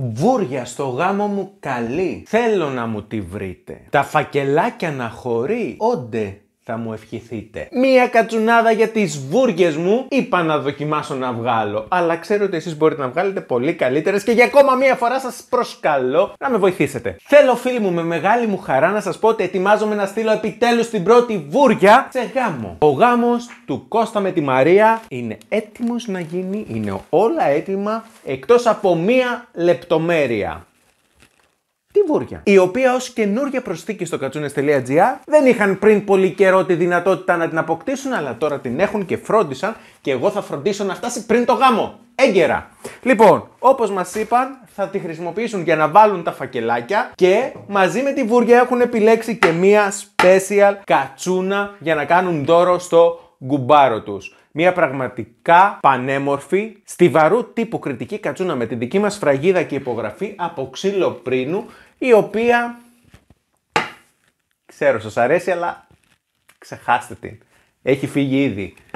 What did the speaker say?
Βούρια στο γάμο μου καλή. Θέλω να μου τη βρείτε. Τα φακελάκια να χωρεί. Όντε θα μου ευχηθείτε. Μία κατσουνάδα για τις βούργες μου είπα να δοκιμάσω να βγάλω. Αλλά ξέρω ότι εσείς μπορείτε να βγάλετε πολύ καλύτερες και για ακόμα μία φορά σας προσκαλώ να με βοηθήσετε. Θέλω φίλοι μου με μεγάλη μου χαρά να σας πω ότι ετοιμάζομαι να στείλω επιτέλους την πρώτη βούρια σε γάμο. Ο γάμος του Κώστα με τη Μαρία είναι έτοιμος να γίνει, είναι όλα έτοιμα εκτός από μία λεπτομέρεια. Τη βούρια. Η οποία ως καινούργια προσθήκη στο κατσούνε.gr δεν είχαν πριν πολύ καιρό τη δυνατότητα να την αποκτήσουν, αλλά τώρα την έχουν και φρόντισαν και εγώ θα φροντίσω να φτάσει πριν το γάμο. Έγκαιρα. Λοιπόν, όπως μας είπαν, θα τη χρησιμοποιήσουν για να βάλουν τα φακελάκια και μαζί με τη βούρια έχουν επιλέξει και μία special κατσούνα για να κάνουν δώρο στο γκουμπάρο τους. Μια πραγματικά πανέμορφη, στιβαρού τύπου κριτική κατσούνα με την δική μας φραγίδα και υπογραφή από ξύλο πρίνου η οποία ξέρω σας αρέσει αλλά ξεχάστε την. Έχει φύγει ήδη.